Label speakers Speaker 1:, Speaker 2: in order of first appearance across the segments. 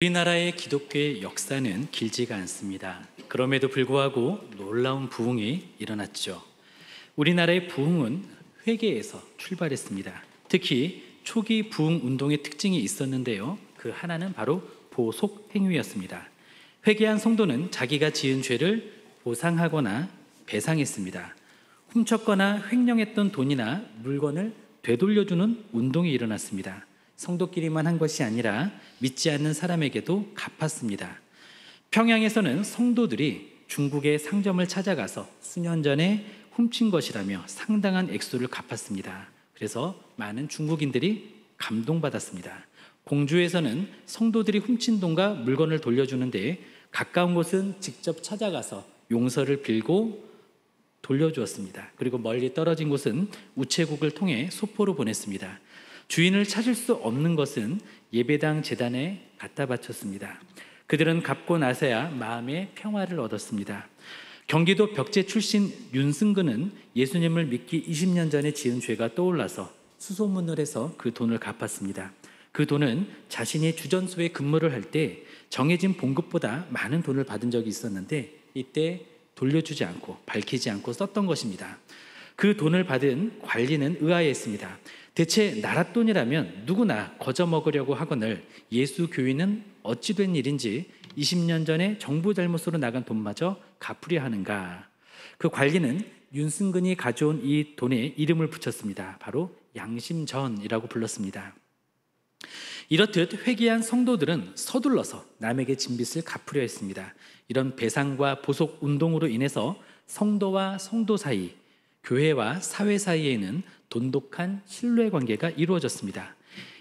Speaker 1: 우리나라의 기독교의 역사는 길지가 않습니다. 그럼에도 불구하고 놀라운 부흥이 일어났죠. 우리나라의 부흥은 회계에서 출발했습니다. 특히 초기 부흥 운동의 특징이 있었는데요. 그 하나는 바로 보속 행위였습니다. 회개한 성도는 자기가 지은 죄를 보상하거나 배상했습니다. 훔쳤거나 횡령했던 돈이나 물건을 되돌려주는 운동이 일어났습니다. 성도끼리만 한 것이 아니라 믿지 않는 사람에게도 갚았습니다. 평양에서는 성도들이 중국의 상점을 찾아가서 수년 전에 훔친 것이라며 상당한 액수를 갚았습니다. 그래서 많은 중국인들이 감동받았습니다. 공주에서는 성도들이 훔친 돈과 물건을 돌려주는데 가까운 곳은 직접 찾아가서 용서를 빌고 돌려주었습니다. 그리고 멀리 떨어진 곳은 우체국을 통해 소포로 보냈습니다. 주인을 찾을 수 없는 것은 예배당 재단에 갖다 바쳤습니다. 그들은 갚고 나서야 마음의 평화를 얻었습니다. 경기도 벽제 출신 윤승근은 예수님을 믿기 20년 전에 지은 죄가 떠올라서 수소문을 해서 그 돈을 갚았습니다. 그 돈은 자신이 주전소에 근무를 할 때 정해진 봉급보다 많은 돈을 받은 적이 있었는데 이때 돌려주지 않고 밝히지 않고 썼던 것입니다. 그 돈을 받은 관리는 의아했습니다. 대체 나랏돈이라면 누구나 거저먹으려고 하거늘 예수 교인은 어찌 된 일인지 20년 전에 정부 잘못으로 나간 돈마저 갚으려 하는가. 그 관리는 윤승근이 가져온 이 돈에 이름을 붙였습니다. 바로 양심전이라고 불렀습니다. 이렇듯 회귀한 성도들은 서둘러서 남에게 진빚을 갚으려 했습니다. 이런 배상과 보속 운동으로 인해서 성도와 성도 사이, 교회와 사회 사이에는 돈독한 신뢰 관계가 이루어졌습니다.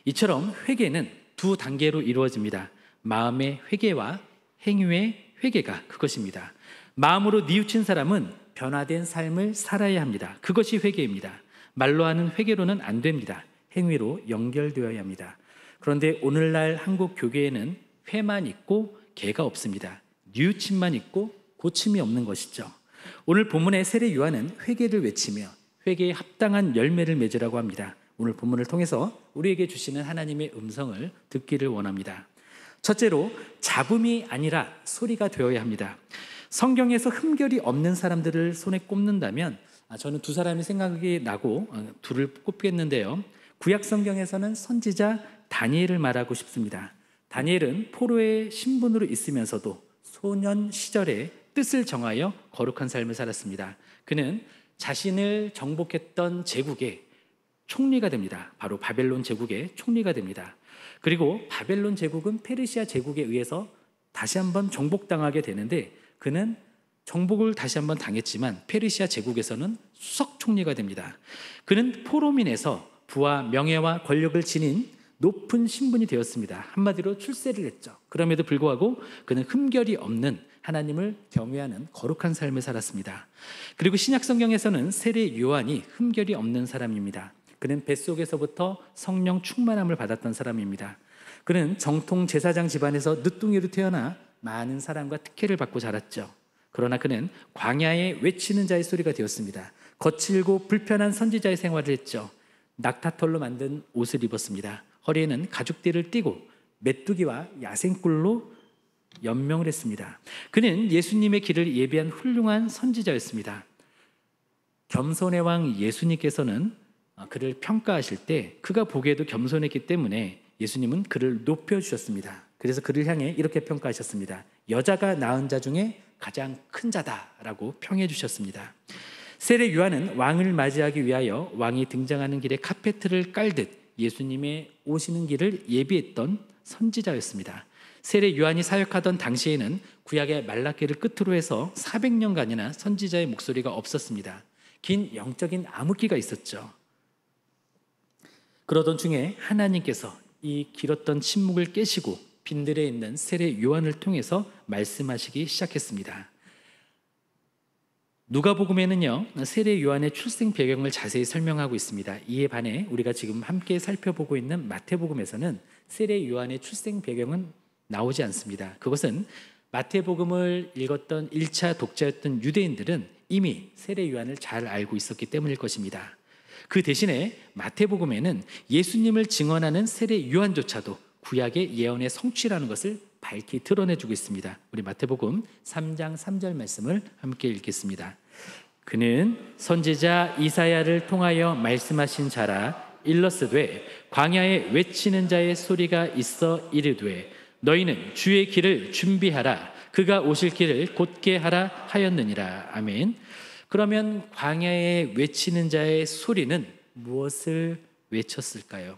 Speaker 1: 이처럼 회개는 두 단계로 이루어집니다. 마음의 회개와 행위의 회개가 그것입니다. 마음으로 뉘우친 사람은 변화된 삶을 살아야 합니다. 그것이 회개입니다. 말로 하는 회개로는 안 됩니다. 행위로 연결되어야 합니다. 그런데 오늘날 한국 교계에는 회만 있고 개가 없습니다. 뉘우침만 있고 고침이 없는 것이죠. 오늘 본문의 세례 요한은 회개를 외치며 회개에 합당한 열매를 맺으라고 합니다. 오늘 본문을 통해서 우리에게 주시는 하나님의 음성을 듣기를 원합니다. 첫째로 잡음이 아니라 소리가 되어야 합니다. 성경에서 흠결이 없는 사람들을 손에 꼽는다면 아, 저는 두 사람이 생각이 나고 어, 둘을 꼽겠는데요. 구약 성경에서는 선지자 다니엘을 말하고 싶습니다. 다니엘은 포로의 신분으로 있으면서도 소년 시절에 뜻을 정하여 거룩한 삶을 살았습니다. 그는 자신을 정복했던 제국의 총리가 됩니다. 바로 바벨론 제국의 총리가 됩니다. 그리고 바벨론 제국은 페르시아 제국에 의해서 다시 한번 정복당하게 되는데 그는 정복을 다시 한번 당했지만 페르시아 제국에서는 수석 총리가 됩니다. 그는 포로민에서 부와 명예와 권력을 지닌 높은 신분이 되었습니다. 한마디로 출세를 했죠. 그럼에도 불구하고 그는 흠결이 없는 하나님을 경외하는 거룩한 삶을 살았습니다. 그리고 신약 성경에서는 세례 요한이 흠결이 없는 사람입니다. 그는 뱃속에서부터 성령 충만함을 받았던 사람입니다. 그는 정통 제사장 집안에서 늦둥이로 태어나 많은 사랑과 특혜를 받고 자랐죠. 그러나 그는 광야에 외치는 자의 소리가 되었습니다. 거칠고 불편한 선지자의 생활을 했죠. 낙타털로 만든 옷을 입었습니다. 허리에는 가죽띠를 띠고 메뚜기와 야생꿀로 연명을 했습니다. 그는 예수님의 길을 예비한 훌륭한 선지자였습니다. 겸손의 왕 예수님께서는 그를 평가하실 때 그가 보기에도 겸손했기 때문에 예수님은 그를 높여주셨습니다. 그래서 그를 향해 이렇게 평가하셨습니다. 여자가 낳은 자 중에 가장 큰 자다라고 평해 주셨습니다. 세례 요한은 왕을 맞이하기 위하여 왕이 등장하는 길에 카페트를 깔듯 예수님의 오시는 길을 예비했던 선지자였습니다. 세례 요한이 사역하던 당시에는 구약의 말라기를 끝으로 해서 400년간이나 선지자의 목소리가 없었습니다. 긴 영적인 암흑기가 있었죠. 그러던 중에 하나님께서 이 길었던 침묵을 깨시고 빈들에 있는 세례 요한을 통해서 말씀하시기 시작했습니다. 누가복음에는요 세례 요한의 출생 배경을 자세히 설명하고 있습니다. 이에 반해 우리가 지금 함께 살펴보고 있는 마태복음에서는 세례 요한의 출생 배경은 나오지 않습니다. 그것은 마태복음을 읽었던 1차 독자였던 유대인들은 이미 세례 요한을 잘 알고 있었기 때문일 것입니다. 그 대신에 마태복음에는 예수님을 증언하는 세례 요한조차도 구약의 예언의 성취라는 것을 밝히 드러내주고 있습니다. 우리 마태복음 3장 3절 말씀을 함께 읽겠습니다. 그는 선지자 이사야를 통하여 말씀하신 자라 일러스되 광야에 외치는 자의 소리가 있어 이르되 너희는 주의 길을 준비하라. 그가 오실 길을 곧게 하라 하였느니라. 아멘. 그러면 광야에 외치는 자의 소리는 무엇을 외쳤을까요?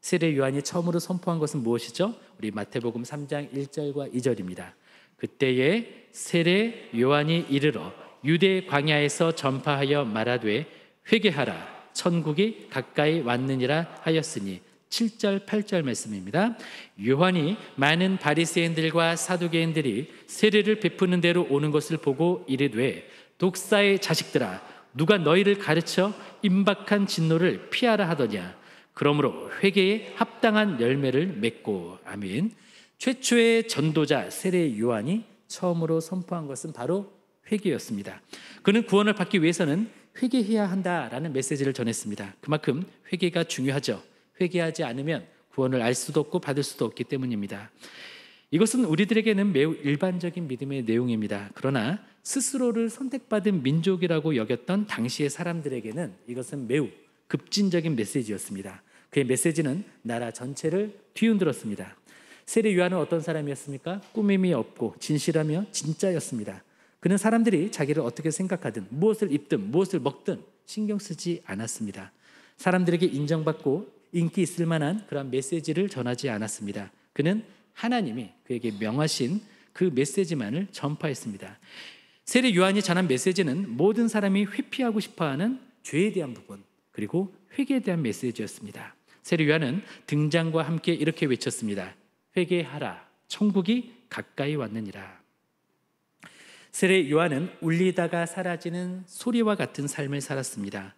Speaker 1: 세례 요한이 처음으로 선포한 것은 무엇이죠? 우리 마태복음 3장 1절과 2절입니다. 그때에 세례 요한이 이르러 유대 광야에서 전파하여 말하되 회개하라 천국이 가까이 왔느니라 하였으니 7절 8절 말씀입니다. 요한이 많은 바리새인들과 사두개인들이 세례를 베푸는 대로 오는 것을 보고 이르되 독사의 자식들아 누가 너희를 가르쳐 임박한 진노를 피하라 하더냐 그러므로 회개에 합당한 열매를 맺고 아멘. 최초의 전도자 세례 요한이 처음으로 선포한 것은 바로 회개였습니다. 그는 구원을 받기 위해서는 회개해야 한다라는 메시지를 전했습니다. 그만큼 회개가 중요하죠. 회개하지 않으면 구원을 알 수도 없고 받을 수도 없기 때문입니다. 이것은 우리들에게는 매우 일반적인 믿음의 내용입니다. 그러나 스스로를 선택받은 민족이라고 여겼던 당시의 사람들에게는 이것은 매우 급진적인 메시지였습니다. 그의 메시지는 나라 전체를 뒤흔들었습니다. 세례 요한은 어떤 사람이었습니까? 꾸밈이 없고 진실하며 진짜였습니다. 그는 사람들이 자기를 어떻게 생각하든 무엇을 입든 무엇을 먹든 신경 쓰지 않았습니다. 사람들에게 인정받고 인기 있을 만한 그런 메시지를 전하지 않았습니다. 그는 하나님이 그에게 명하신 그 메시지만을 전파했습니다. 세례 요한이 전한 메시지는 모든 사람이 회피하고 싶어하는 죄에 대한 부분 그리고 회개에 대한 메시지였습니다. 세례 요한은 등장과 함께 이렇게 외쳤습니다. 회개하라 천국이 가까이 왔느니라. 세례 요한은 울리다가 사라지는 소리와 같은 삶을 살았습니다.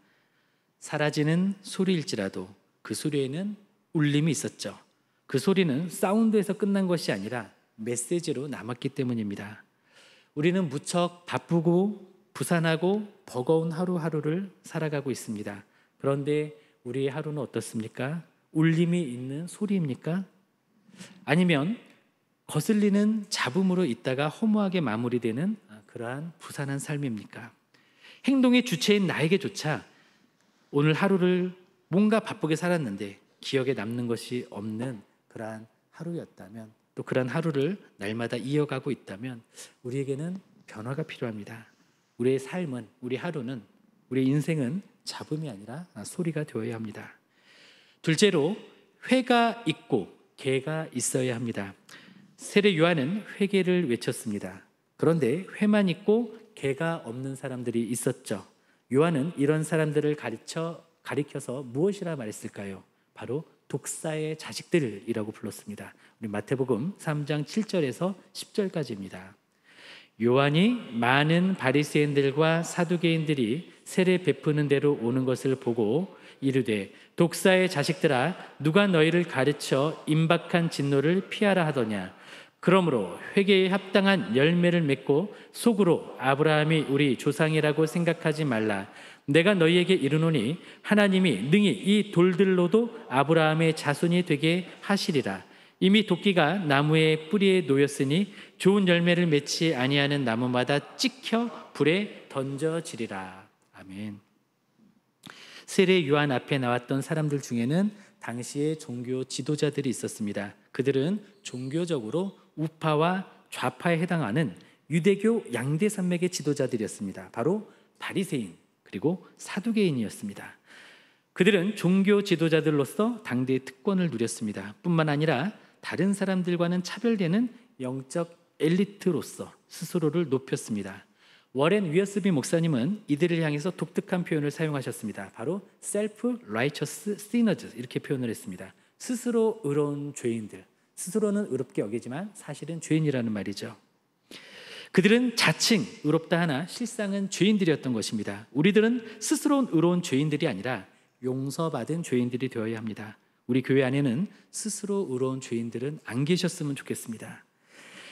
Speaker 1: 사라지는 소리일지라도 그 소리에는 울림이 있었죠. 그 소리는 사운드에서 끝난 것이 아니라 메시지로 남았기 때문입니다. 우리는 무척 바쁘고 부산하고 버거운 하루하루를 살아가고 있습니다. 그런데 우리의 하루는 어떻습니까? 울림이 있는 소리입니까? 아니면 거슬리는 잡음으로 있다가 허무하게 마무리되는 그러한 부산한 삶입니까? 행동의 주체인 나에게조차 오늘 하루를 뭔가 바쁘게 살았는데 기억에 남는 것이 없는 그러한 하루였다면 또 그러한 하루를 날마다 이어가고 있다면 우리에게는 변화가 필요합니다. 우리의 삶은 우리 하루는 우리 인생은 잡음이 아니라 소리가 되어야 합니다. 둘째로 회가 있고 개가 있어야 합니다. 세례 요한은 회개를 외쳤습니다. 그런데 회만 있고 개가 없는 사람들이 있었죠. 요한은 이런 사람들을 가르쳐 가리켜서 무엇이라 말했을까요? 바로 독사의 자식들이라고 불렀습니다. 우리 마태복음 3장 7절에서 10절까지입니다. 요한이 많은 바리새인들과 사두개인들이 세례 베푸는 대로 오는 것을 보고 이르되 독사의 자식들아 누가 너희를 가르쳐 임박한 진노를 피하라 하더냐 그러므로 회개에 합당한 열매를 맺고 속으로 아브라함이 우리 조상이라고 생각하지 말라 내가 너희에게 이르노니 하나님이 능히 이 돌들로도 아브라함의 자손이 되게 하시리라. 이미 도끼가 나무의 뿌리에 놓였으니 좋은 열매를 맺지 아니하는 나무마다 찍혀 불에 던져지리라. 아멘. 세례 요한 앞에 나왔던 사람들 중에는 당시의 종교 지도자들이 있었습니다. 그들은 종교적으로 우파와 좌파에 해당하는 유대교 양대 산맥의 지도자들이었습니다. 바로 바리새인 그리고 사두개인이었습니다. 그들은 종교 지도자들로서 당대의 특권을 누렸습니다. 뿐만 아니라 다른 사람들과는 차별되는 영적 엘리트로서 스스로를 높였습니다. 워렌 위어스비 목사님은 이들을 향해서 독특한 표현을 사용하셨습니다. 바로 self r i g h t 이렇게 표현을 했습니다. 스스로 의로운 죄인들. 스스로는 의롭게 여기지만 사실은 죄인이라는 말이죠. 그들은 자칭 의롭다 하나 실상은 죄인들이었던 것입니다. 우리들은 스스로 의로운 죄인들이 아니라 용서받은 죄인들이 되어야 합니다. 우리 교회 안에는 스스로 의로운 죄인들은 안 계셨으면 좋겠습니다.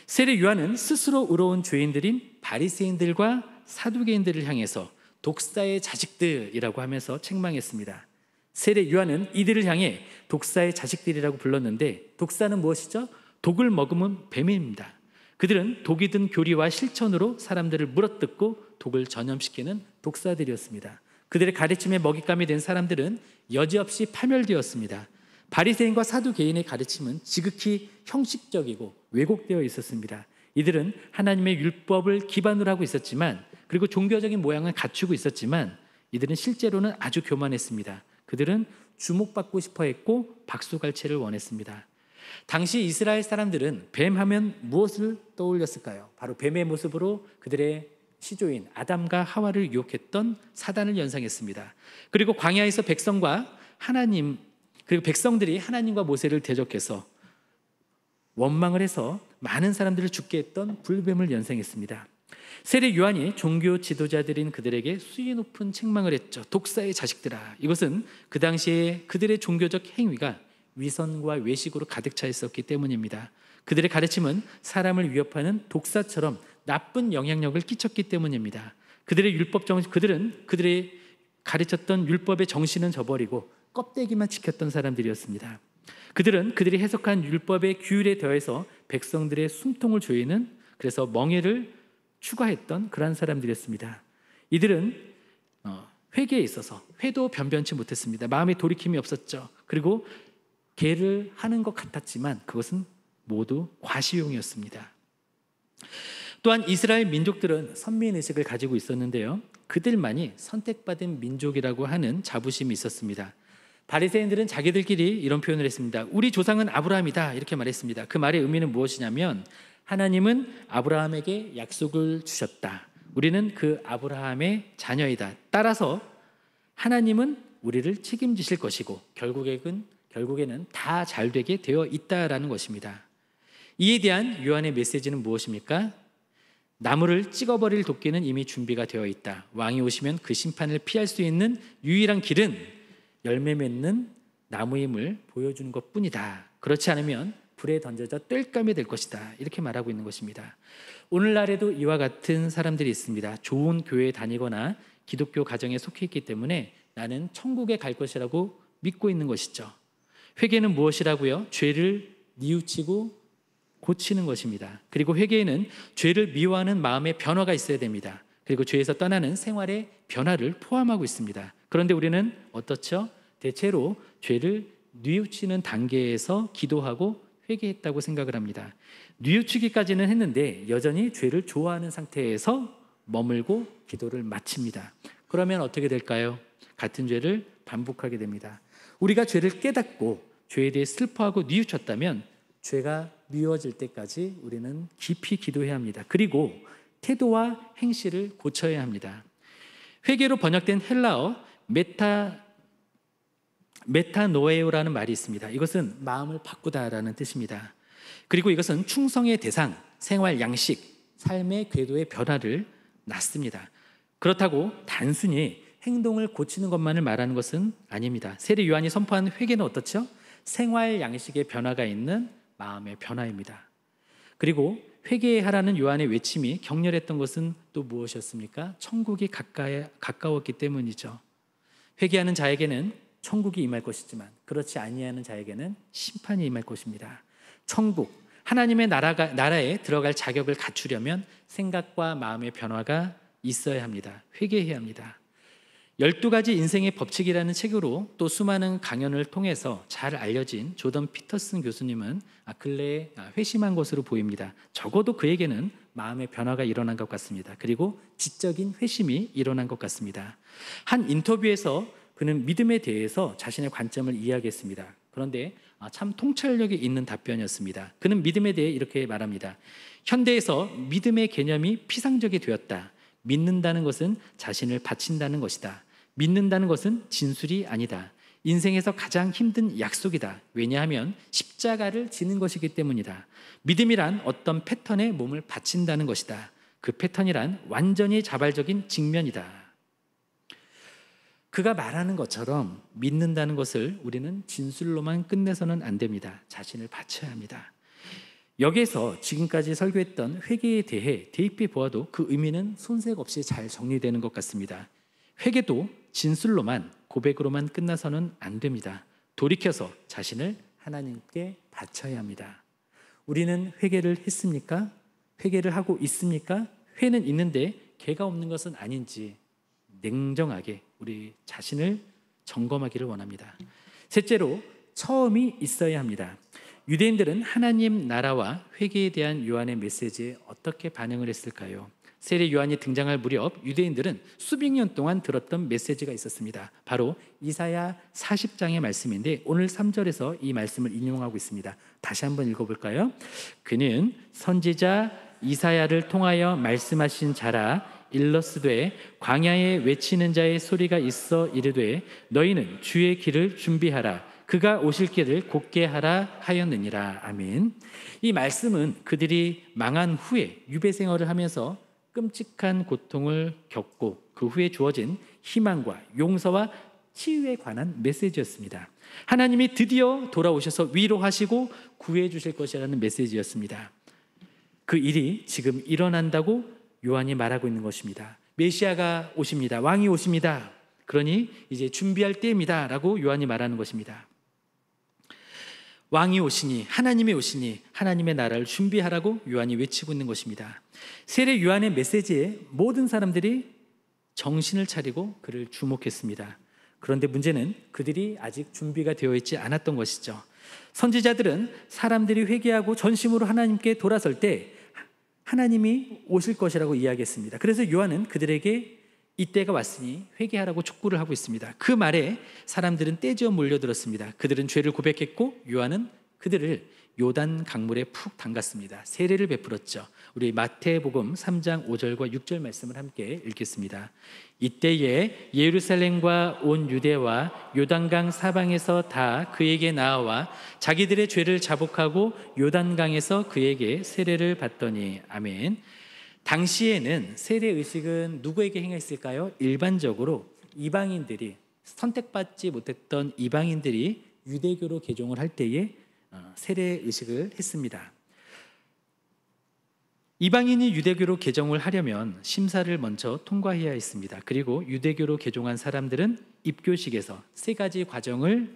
Speaker 1: 세례 요한은 스스로 의로운 죄인들인 바리새인들과 사두개인들을 향해서 독사의 자식들이라고 하면서 책망했습니다. 세례 요한은 이들을 향해 독사의 자식들이라고 불렀는데 독사는 무엇이죠? 독을 머금은 뱀입니다. 그들은 독이 든 교리와 실천으로 사람들을 물어뜯고 독을 전염시키는 독사들이었습니다. 그들의 가르침에 먹잇감이 된 사람들은 여지없이 파멸되었습니다. 바리새인과 사두개인의 가르침은 지극히 형식적이고 왜곡되어 있었습니다. 이들은 하나님의 율법을 기반으로 하고 있었지만 그리고 종교적인 모양을 갖추고 있었지만 이들은 실제로는 아주 교만했습니다. 그들은 주목받고 싶어 했고 박수갈채를 원했습니다. 당시 이스라엘 사람들은 뱀하면 무엇을 떠올렸을까요? 바로 뱀의 모습으로 그들의 시조인 아담과 하와를 유혹했던 사단을 연상했습니다. 그리고 광야에서 백성과 하나님 그리고 백성들이 하나님과 모세를 대적해서 원망을 해서 많은 사람들을 죽게 했던 불뱀을 연상했습니다. 세례 요한이 종교 지도자들인 그들에게 수위 높은 책망을 했죠. 독사의 자식들아. 이것은 그 당시에 그들의 종교적 행위가 위선과 외식으로 가득 차 있었기 때문입니다. 그들의 가르침은 사람을 위협하는 독사처럼 나쁜 영향력을 끼쳤기 때문입니다. 그들의 율법 정신, 그들은 그들의 가르쳤던 율법의 정신은 저버리고 껍데기만 지켰던 사람들이었습니다. 그들은 그들이 해석한 율법의 규율에 더해서 백성들의 숨통을 조이는 그래서 멍해를 추가했던 그러한 사람들이었습니다. 이들은 어, 회개에 있어서 회도 변변치 못했습니다. 마음의 돌이킴이 없었죠. 그리고 개를 하는 것 같았지만 그것은 모두 과시용이었습니다. 또한 이스라엘 민족들은 선민의식을 가지고 있었는데요. 그들만이 선택받은 민족이라고 하는 자부심이 있었습니다. 바리새인들은 자기들끼리 이런 표현을 했습니다. 우리 조상은 아브라함이다 이렇게 말했습니다. 그 말의 의미는 무엇이냐면 하나님은 아브라함에게 약속을 주셨다. 우리는 그 아브라함의 자녀이다. 따라서 하나님은 우리를 책임지실 것이고 결국에는 결국에는 다 잘 되게 되어 있다라는 것입니다. 이에 대한 요한의 메시지는 무엇입니까? 나무를 찍어버릴 도끼는 이미 준비가 되어 있다. 왕이 오시면 그 심판을 피할 수 있는 유일한 길은 열매 맺는 나무임을 보여주는 것 뿐이다. 그렇지 않으면 불에 던져져 뜰감이 될 것이다. 이렇게 말하고 있는 것입니다. 오늘날에도 이와 같은 사람들이 있습니다. 좋은 교회에 다니거나 기독교 가정에 속해 있기 때문에 나는 천국에 갈 것이라고 믿고 있는 것이죠. 회개는 무엇이라고요? 죄를 뉘우치고 고치는 것입니다. 그리고 회개에는 죄를 미워하는 마음의 변화가 있어야 됩니다. 그리고 죄에서 떠나는 생활의 변화를 포함하고 있습니다. 그런데 우리는 어떻죠? 대체로 죄를 뉘우치는 단계에서 기도하고 회개했다고 생각을 합니다. 뉘우치기까지는 했는데 여전히 죄를 좋아하는 상태에서 머물고 기도를 마칩니다. 그러면 어떻게 될까요? 같은 죄를 반복하게 됩니다. 우리가 죄를 깨닫고 죄에 대해 슬퍼하고 뉘우쳤다면 죄가 미워질 때까지 우리는 깊이 기도해야 합니다. 그리고 태도와 행실을 고쳐야 합니다. 회개로 번역된 헬라어 메타 메타노에오라는 말이 있습니다. 이것은 마음을 바꾸다라는 뜻입니다. 그리고 이것은 충성의 대상, 생활 양식, 삶의 궤도의 변화를 낳습니다. 그렇다고 단순히 행동을 고치는 것만을 말하는 것은 아닙니다. 세례 요한이 선포한 회개는 어떻죠? 생활 양식의 변화가 있는 마음의 변화입니다. 그리고 회개하라는 요한의 외침이 격렬했던 것은 또 무엇이었습니까? 천국이 가까이, 가까웠기 때문이죠. 회개하는 자에게는 천국이 임할 것이지만 그렇지 아니하는 자에게는 심판이 임할 것입니다. 천국, 하나님의 나라가, 나라에 들어갈 자격을 갖추려면 생각과 마음의 변화가 있어야 합니다. 회개해야 합니다. 12가지 인생의 법칙이라는 책으로 또 수많은 강연을 통해서 잘 알려진 조던 피터슨 교수님은 근래에 아, 회심한 것으로 보입니다. 적어도 그에게는 마음의 변화가 일어난 것 같습니다. 그리고 지적인 회심이 일어난 것 같습니다. 한 인터뷰에서 그는 믿음에 대해서 자신의 관점을 이야기했습니다. 그런데 아, 참 통찰력이 있는 답변이었습니다. 그는 믿음에 대해 이렇게 말합니다. 현대에서 믿음의 개념이 피상적이 되었다. 믿는다는 것은 자신을 바친다는 것이다. 믿는다는 것은 진술이 아니다. 인생에서 가장 힘든 약속이다. 왜냐하면 십자가를 지는 것이기 때문이다. 믿음이란 어떤 패턴에 몸을 바친다는 것이다. 그 패턴이란 완전히 자발적인 직면이다. 그가 말하는 것처럼 믿는다는 것을 우리는 진술로만 끝내서는 안 됩니다. 자신을 바쳐야 합니다. 여기에서 지금까지 설교했던 회개에 대해 대입해 보아도 그 의미는 손색 없이 잘 정리되는 것 같습니다. 회개도 진술로만 고백으로만 끝나서는 안 됩니다. 돌이켜서 자신을 하나님께 바쳐야 합니다. 우리는 회개를 했습니까? 회개를 하고 있습니까? 회는 있는데 개가 없는 것은 아닌지 냉정하게 우리 자신을 점검하기를 원합니다. 셋째로 처음이 있어야 합니다. 유대인들은 하나님 나라와 회개에 대한 요한의 메시지에 어떻게 반응을 했을까요? 세례 요한이 등장할 무렵 유대인들은 수백 년 동안 들었던 메시지가 있었습니다. 바로 이사야 40장의 말씀인데 오늘 3절에서 이 말씀을 인용하고 있습니다. 다시 한번 읽어볼까요? 그는 선지자 이사야를 통하여 말씀하신 자라 일러스되 광야에 외치는 자의 소리가 있어 이르되 너희는 주의 길을 준비하라 그가 오실 길을 곧게 하라 하였느니라 아멘. 이 말씀은 그들이 망한 후에 유배 생활을 하면서 끔찍한 고통을 겪고 그 후에 주어진 희망과 용서와 치유에 관한 메시지였습니다. 하나님이 드디어 돌아오셔서 위로하시고 구해 주실 것이라는 메시지였습니다. 그 일이 지금 일어난다고 요한이 말하고 있는 것입니다. 메시아가 오십니다. 왕이 오십니다. 그러니 이제 준비할 때입니다. 라고 요한이 말하는 것입니다. 왕이 오시니 하나님이 오시니 하나님의 나라를 준비하라고 요한이 외치고 있는 것입니다. 세례 요한의 메시지에 모든 사람들이 정신을 차리고 그를 주목했습니다. 그런데 문제는 그들이 아직 준비가 되어 있지 않았던 것이죠. 선지자들은 사람들이 회개하고 전심으로 하나님께 돌아설 때 하나님이 오실 것이라고 이야기했습니다. 그래서 요한은 그들에게 이때가 왔으니 회개하라고 촉구를 하고 있습니다. 그 말에 사람들은 떼지어 몰려들었습니다. 그들은 죄를 고백했고 요한은 그들을 요단 강물에 푹 담갔습니다. 세례를 베풀었죠. 우리 마태복음 3장 5절과 6절 말씀을 함께 읽겠습니다. 이때에 예루살렘과 온 유대와 요단강 사방에서 다 그에게 나와 자기들의 죄를 자복하고 요단강에서 그에게 세례를 받더니 아멘. 당시에는 세례 의식은 누구에게 행했을까요? 일반적으로 이방인들이 선택받지 못했던 이방인들이 유대교로 개종을 할 때에 어, 세례 의식을 했습니다. 이방인이 유대교로 개종을 하려면 심사를 먼저 통과해야 했습니다. 그리고 유대교로 개종한 사람들은 입교식에서 세 가지 과정을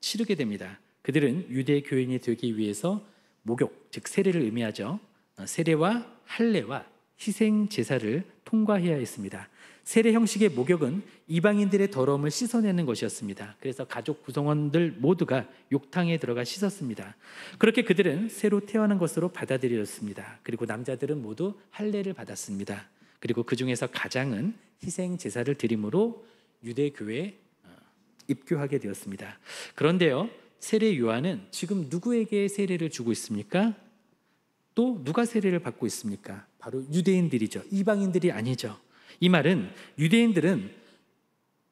Speaker 1: 치르게 됩니다. 그들은 유대교인이 되기 위해서 목욕, 즉 세례를 의미하죠. 어, 세례와 할례와 희생 제사를 통과해야 했습니다. 세례 형식의 목욕은 이방인들의 더러움을 씻어내는 것이었습니다. 그래서 가족 구성원들 모두가 욕탕에 들어가 씻었습니다. 그렇게 그들은 새로 태어난 것으로 받아들여졌습니다. 그리고 남자들은 모두 할례를 받았습니다. 그리고 그 중에서 가장은 희생 제사를 드림으로 유대교에 어, 입교하게 되었습니다. 그런데요, 세례 요한은 지금 누구에게 세례를 주고 있습니까? 또 누가 세례를 받고 있습니까? 바로 유대인들이죠. 이방인들이 아니죠. 이 말은 유대인들은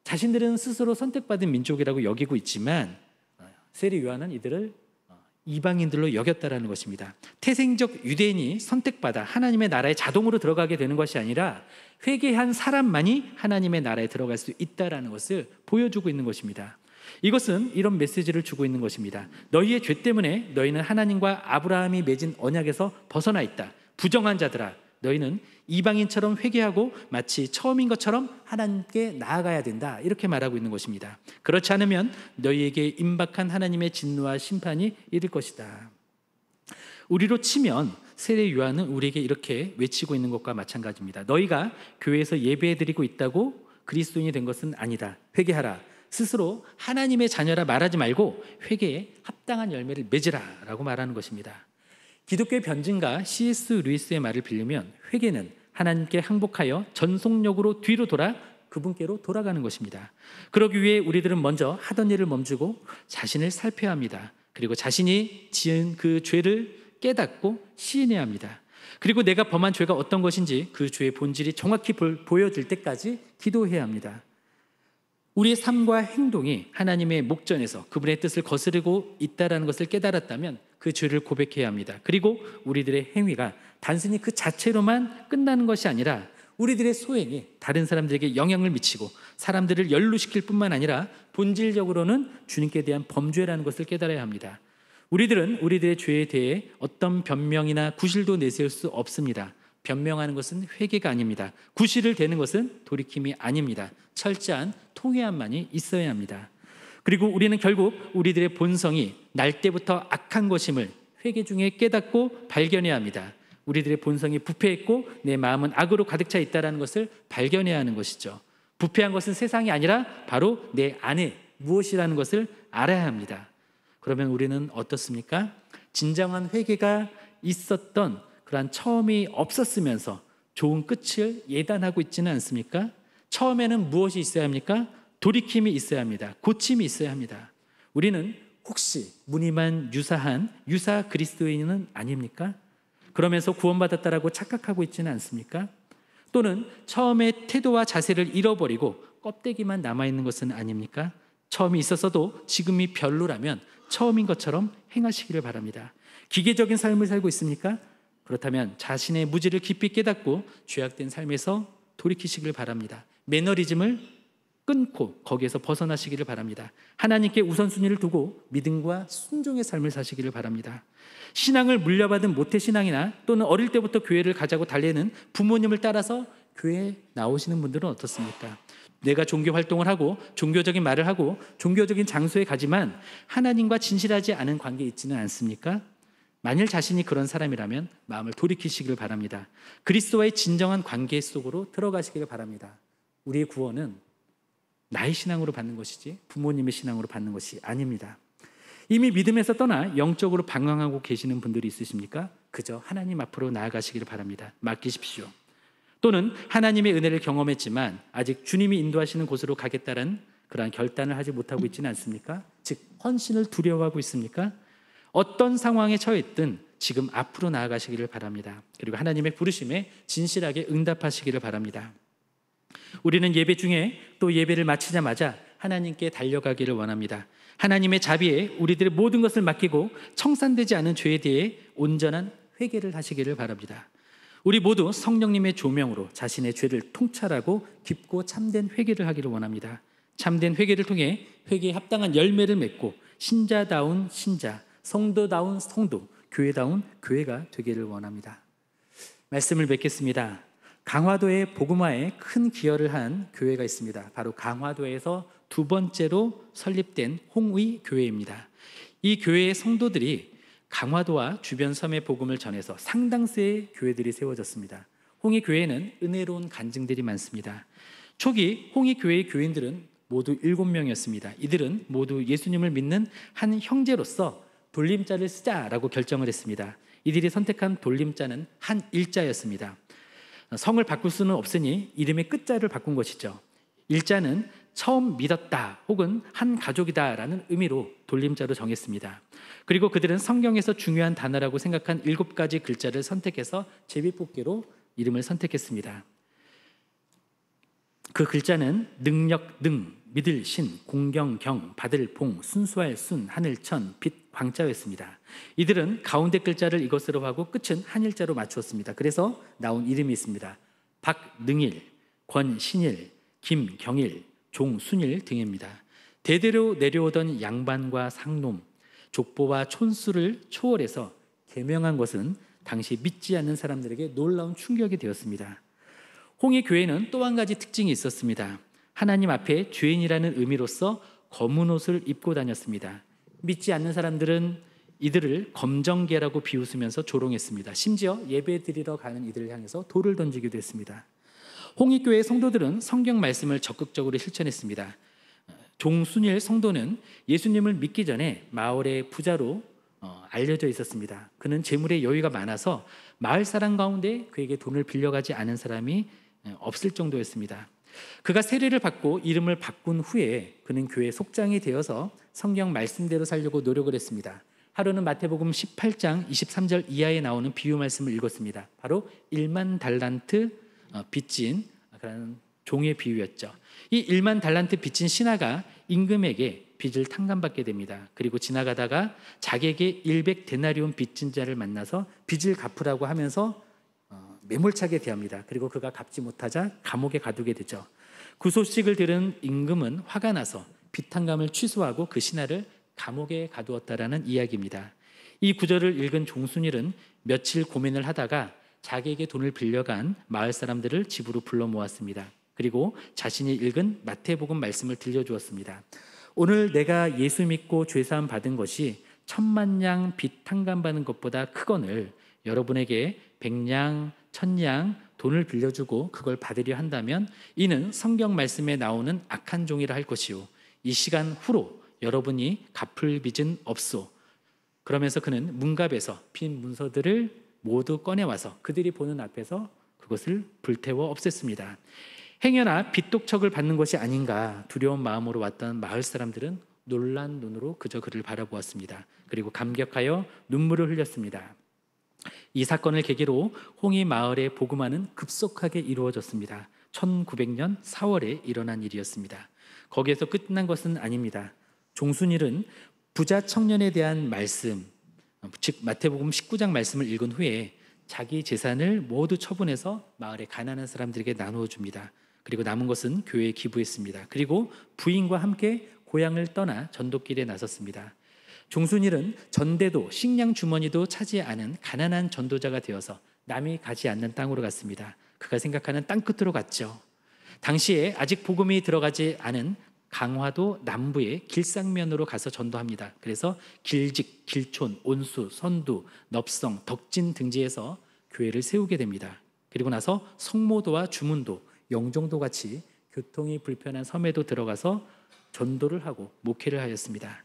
Speaker 1: 자신들은 스스로 선택받은 민족이라고 여기고 있지만 어, 세례 요한은 이들을 어, 이방인들로 여겼다라는 것입니다. 태생적 유대인이 선택받아 하나님의 나라에 자동으로 들어가게 되는 것이 아니라 회개한 사람만이 하나님의 나라에 들어갈 수 있다라는 것을 보여주고 있는 것입니다. 이것은 이런 메시지를 주고 있는 것입니다. 너희의 죄 때문에 너희는 하나님과 아브라함이 맺은 언약에서 벗어나 있다. 부정한 자들아 너희는 이방인처럼 회개하고 마치 처음인 것처럼 하나님께 나아가야 된다. 이렇게 말하고 있는 것입니다. 그렇지 않으면 너희에게 임박한 하나님의 진노와 심판이 이를 것이다. 우리로 치면 세례 요한은 우리에게 이렇게 외치고 있는 것과 마찬가지입니다. 너희가 교회에서 예배해 드리고 있다고 그리스도인이 된 것은 아니다. 회개하라. 스스로 하나님의 자녀라 말하지 말고 회개에 합당한 열매를 맺으라라고 말하는 것입니다. 기독교의 변증가 C.S. 루이스의 말을 빌리면 회개는 하나님께 항복하여 전속력으로 뒤로 돌아 그분께로 돌아가는 것입니다. 그러기 위해 우리들은 먼저 하던 일을 멈추고 자신을 살펴야 합니다. 그리고 자신이 지은 그 죄를 깨닫고 시인해야 합니다. 그리고 내가 범한 죄가 어떤 것인지 그 죄의 본질이 정확히 보여질 때까지 기도해야 합니다. 우리의 삶과 행동이 하나님의 목전에서 그분의 뜻을 거스르고 있다라는 것을 깨달았다면 그 죄를 고백해야 합니다. 그리고 우리들의 행위가 단순히 그 자체로만 끝나는 것이 아니라 우리들의 소행이 다른 사람들에게 영향을 미치고 사람들을 연루시킬 뿐만 아니라 본질적으로는 주님께 대한 범죄라는 것을 깨달아야 합니다. 우리들은 우리들의 죄에 대해 어떤 변명이나 구실도 내세울 수 없습니다. 변명하는 것은 회개가 아닙니다. 구실을 대는 것은 돌이킴이 아닙니다. 철저한 통회함만이 있어야 합니다. 그리고 우리는 결국 우리들의 본성이 날때부터 악한 것임을 회개 중에 깨닫고 발견해야 합니다. 우리들의 본성이 부패했고 내 마음은 악으로 가득 차 있다라는 것을 발견해야 하는 것이죠. 부패한 것은 세상이 아니라 바로 내 안에 무엇이라는 것을 알아야 합니다. 그러면 우리는 어떻습니까? 진정한 회개가 있었던 그러한 처음이 없었으면서 좋은 끝을 예단하고 있지는 않습니까? 처음에는 무엇이 있어야 합니까? 돌이킴이 있어야 합니다. 고침이 있어야 합니다. 우리는 혹시 무늬만 유사한 유사 그리스도인은 아닙니까? 그러면서 구원받았다라고 착각하고 있지는 않습니까? 또는 처음에 태도와 자세를 잃어버리고 껍데기만 남아있는 것은 아닙니까? 처음이 있었어도 지금이 별로라면 처음인 것처럼 행하시기를 바랍니다. 기계적인 삶을 살고 있습니까? 그렇다면 자신의 무지를 깊이 깨닫고 죄악된 삶에서 돌이키시길 바랍니다. 매너리즘을 끊고 거기에서 벗어나시기를 바랍니다. 하나님께 우선순위를 두고 믿음과 순종의 삶을 사시기를 바랍니다. 신앙을 물려받은 모태신앙이나 또는 어릴 때부터 교회를 가자고 달래는 부모님을 따라서 교회에 나오시는 분들은 어떻습니까? 내가 종교 활동을 하고 종교적인 말을 하고 종교적인 장소에 가지만 하나님과 진실하지 않은 관계에 있지는 않습니까? 만일 자신이 그런 사람이라면 마음을 돌이키시기를 바랍니다. 그리스도와의 진정한 관계 속으로 들어가시기를 바랍니다. 우리의 구원은 나의 신앙으로 받는 것이지 부모님의 신앙으로 받는 것이 아닙니다. 이미 믿음에서 떠나 영적으로 방황하고 계시는 분들이 있으십니까? 그저 하나님 앞으로 나아가시기를 바랍니다. 맡기십시오. 또는 하나님의 은혜를 경험했지만 아직 주님이 인도하시는 곳으로 가겠다는 그러한 결단을 하지 못하고 있지는 않습니까? 즉 헌신을 두려워하고 있습니까? 어떤 상황에 처했든 지금 앞으로 나아가시기를 바랍니다. 그리고 하나님의 부르심에 진실하게 응답하시기를 바랍니다. 우리는 예배 중에 또 예배를 마치자마자 하나님께 달려가기를 원합니다. 하나님의 자비에 우리들의 모든 것을 맡기고 청산되지 않은 죄에 대해 온전한 회개를 하시기를 바랍니다. 우리 모두 성령님의 조명으로 자신의 죄를 통찰하고 깊고 참된 회개를 하기를 원합니다. 참된 회개를 통해 회개에 합당한 열매를 맺고 신자다운 신자, 성도다운 성도, 교회다운 교회가 되기를 원합니다. 말씀을 뵙겠습니다. 강화도의 복음화에 큰 기여를 한 교회가 있습니다. 바로 강화도에서 두 번째로 설립된 홍의 교회입니다. 이 교회의 성도들이 강화도와 주변 섬의 복음을 전해서 상당수의 교회들이 세워졌습니다. 홍의 교회는 은혜로운 간증들이 많습니다. 초기 홍의 교회의 교인들은 모두 일곱 명이었습니다 이들은 모두 예수님을 믿는 한 형제로서 돌림자를 쓰자라고 결정을 했습니다. 이들이 선택한 돌림자는 한 일자였습니다. 성을 바꿀 수는 없으니 이름의 끝자를 바꾼 것이죠. 일자는 처음 믿었다 혹은 한 가족이다라는 의미로 돌림자로 정했습니다. 그리고 그들은 성경에서 중요한 단어라고 생각한 일곱 가지 글자를 선택해서 제비뽑기로 이름을 선택했습니다. 그 글자는 능력 능, 믿을 신, 공경 경, 받을 봉, 순수할 순, 하늘 천, 빛 광자였습니다. 이들은 가운데 글자를 이것으로 하고 끝은 한일자로 맞추었습니다. 그래서 나온 이름이 있습니다. 박능일, 권신일, 김경일, 종순일 등입니다. 대대로 내려오던 양반과 상놈, 족보와 촌수를 초월해서 개명한 것은 당시 믿지 않는 사람들에게 놀라운 충격이 되었습니다. 홍해 교회는 또 한 가지 특징이 있었습니다. 하나님 앞에 죄인이라는 의미로서 검은 옷을 입고 다녔습니다. 믿지 않는 사람들은 이들을 검정개라고 비웃으면서 조롱했습니다. 심지어 예배 드리러 가는 이들을 향해서 돌을 던지기도 했습니다. 홍익교회 성도들은 성경 말씀을 적극적으로 실천했습니다. 종순일 성도는 예수님을 믿기 전에 마을의 부자로 어, 알려져 있었습니다. 그는 재물의 여유가 많아서 마을 사람 가운데 그에게 돈을 빌려가지 않은 사람이 예, 없을 정도였습니다. 그가 세례를 받고 이름을 바꾼 후에 그는 교회 속장이 되어서 성경 말씀대로 살려고 노력을 했습니다. 하루는 마태복음 18장 23절 이하에 나오는 비유 말씀을 읽었습니다. 바로 1만 달란트 어, 빚진 그런 종의 비유였죠. 이 1만 달란트 빚진 신하가 임금에게 빚을 탕감받게 됩니다. 그리고 지나가다가 자객의 100 데나리온 빚진 자를 만나서 빚을 갚으라고 하면서 매몰차게 대합니다. 그리고 그가 갚지 못하자 감옥에 가두게 되죠. 그 소식을 들은 임금은 화가 나서 비탄감을 취소하고 그 신하를 감옥에 가두었다라는 이야기입니다. 이 구절을 읽은 종순일은 며칠 고민을 하다가 자기에게 돈을 빌려간 마을 사람들을 집으로 불러 모았습니다. 그리고 자신이 읽은 마태복음 말씀을 들려주었습니다. 오늘 내가 예수 믿고 죄사함 받은 것이 천만 양빚 탕감 받는 것보다 크거늘 여러분에게 백냥 천냥 돈을 빌려주고 그걸 받으려 한다면 이는 성경 말씀에 나오는 악한 종이라 할 것이요 이 시간 후로 여러분이 갚을 빚은 없소 그러면서 그는 문갑에서 빈 문서들을 모두 꺼내와서 그들이 보는 앞에서 그것을 불태워 없앴습니다. 행여나 빚독척을 받는 것이 아닌가 두려운 마음으로 왔던 마을 사람들은 놀란 눈으로 그저 그를 바라보았습니다. 그리고 감격하여 눈물을 흘렸습니다. 이 사건을 계기로 홍이 마을의 복음화는 급속하게 이루어졌습니다. 1900년 4월에 일어난 일이었습니다. 거기에서 끝난 것은 아닙니다. 종순일은 부자 청년에 대한 말씀, 즉 마태복음 19장 말씀을 읽은 후에 자기 재산을 모두 처분해서 마을의 가난한 사람들에게 나누어 줍니다. 그리고 남은 것은 교회에 기부했습니다. 그리고 부인과 함께 고향을 떠나 전도길에 나섰습니다. 종순일은 전대도 식량 주머니도 차지 않은 가난한 전도자가 되어서 남이 가지 않는 땅으로 갔습니다. 그가 생각하는 땅 끝으로 갔죠. 당시에 아직 복음이 들어가지 않은 강화도 남부의 길상면으로 가서 전도합니다. 그래서 길직, 길촌, 온수, 선두, 넙성, 덕진 등지에서 교회를 세우게 됩니다. 그리고 나서 성모도와 주문도, 영종도 같이 교통이 불편한 섬에도 들어가서 전도를 하고 목회를 하였습니다.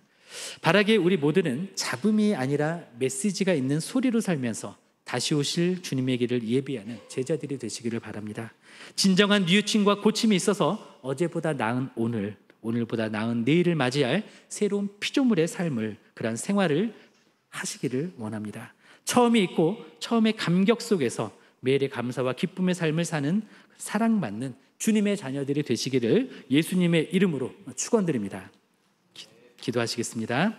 Speaker 1: 바라게 우리 모두는 잡음이 아니라 메시지가 있는 소리로 살면서 다시 오실 주님의 길을 예비하는 제자들이 되시기를 바랍니다. 진정한 뉘우침과 고침이 있어서 어제보다 나은 오늘, 오늘보다 나은 내일을 맞이할 새로운 피조물의 삶을, 그러한 생활을 하시기를 원합니다. 처음이 있고 처음의 감격 속에서 매일의 감사와 기쁨의 삶을 사는 사랑받는 주님의 자녀들이 되시기를 예수님의 이름으로 축원드립니다. 기도하시겠습니다.